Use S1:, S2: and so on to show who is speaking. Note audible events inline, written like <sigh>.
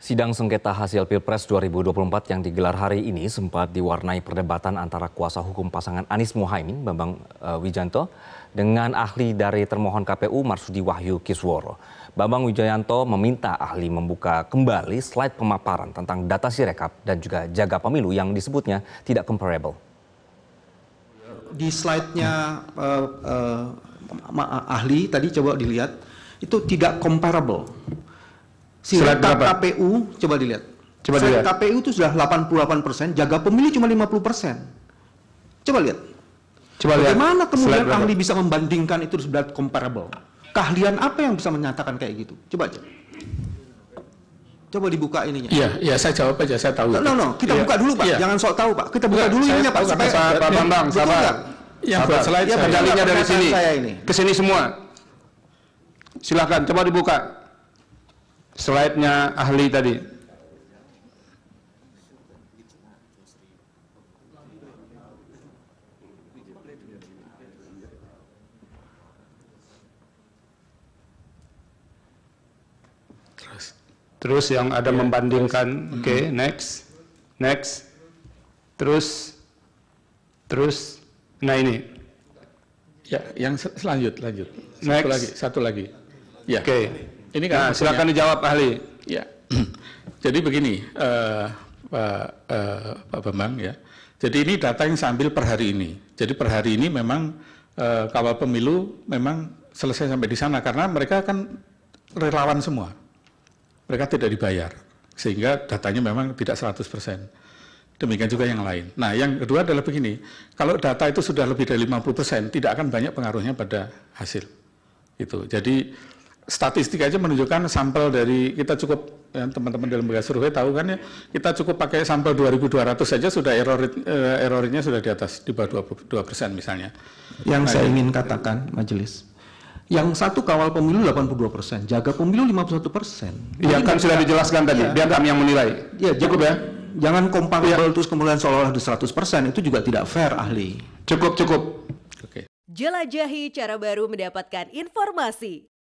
S1: Sidang sengketa hasil Pilpres 2024 yang digelar hari ini sempat diwarnai perdebatan antara kuasa hukum pasangan Anies muhaimin Bambang uh, Wijanto, dengan ahli dari termohon KPU Marsudi Wahyu Kisworo. Bambang Wijayanto meminta ahli membuka kembali slide pemaparan tentang data sirekap dan juga jaga pemilu yang disebutnya tidak comparable. Di slide-nya uh, uh, ahli tadi coba dilihat, itu tidak comparable Silakan KPU coba dilihat. Coba Selain dilihat. KPU itu sudah 88 persen, jaga pemilih cuma 50 persen. Coba lihat. Coba Bagaimana lihat. kemudian Slide ahli berapa? bisa membandingkan itu sebelah comparable? Keahlian apa yang bisa menyatakan kayak gitu? Coba aja. Coba dibuka ininya. Iya,
S2: iya saya jawab aja, saya tahu. No, no, no. kita ya. buka dulu Pak, ya. jangan
S1: sok tahu Pak. Kita buka Bukan, iya, dulu ininya Pak. Supaya, iya, iya, saya, Pak Bambang, sabar. Yang buat slide ya, saya. dari sini. Ke sini
S2: semua. Silakan, coba dibuka slide-nya ahli tadi. Terus, yang ada iya, membandingkan, oke, okay, mm-hmm. next, next, terus, terus, nah ini. Ya, yang selanjut, lanjut. Satu next. lagi, satu lagi. Ya. Oke. Okay. Ini ya, kan nah, silakan dijawab ahli. Ya. <clears throat> Jadi begini, uh, Pak, uh, Pak Bambang ya. Jadi ini data yang sambil per hari ini. Jadi per hari ini memang uh, eh, kawal pemilu memang selesai sampai di sana karena mereka kan relawan semua. Mereka tidak dibayar. Sehingga datanya memang tidak 100%. Demikian juga yang lain. Nah, yang kedua adalah begini, kalau data itu sudah lebih dari 50%, tidak akan banyak pengaruhnya pada hasil. Itu. Jadi statistik aja menunjukkan sampel dari kita cukup ya, teman-teman dalam lembaga survei tahu kan ya kita cukup pakai sampel 2.200 saja sudah error uh, eh, errornya sudah di atas di bawah 22 persen misalnya. Yang nah, saya ingin
S1: katakan majelis yang satu kawal pemilu 82 persen, jaga pemilu 51 persen. Iya kan sudah dijelaskan tadi, ya. biar kami yang menilai. Iya, cukup ya. Jangan kompak ya. terus kemudian seolah-olah di 100 persen, itu juga tidak fair ahli. Cukup, cukup. Oke. Jelajahi cara baru mendapatkan informasi.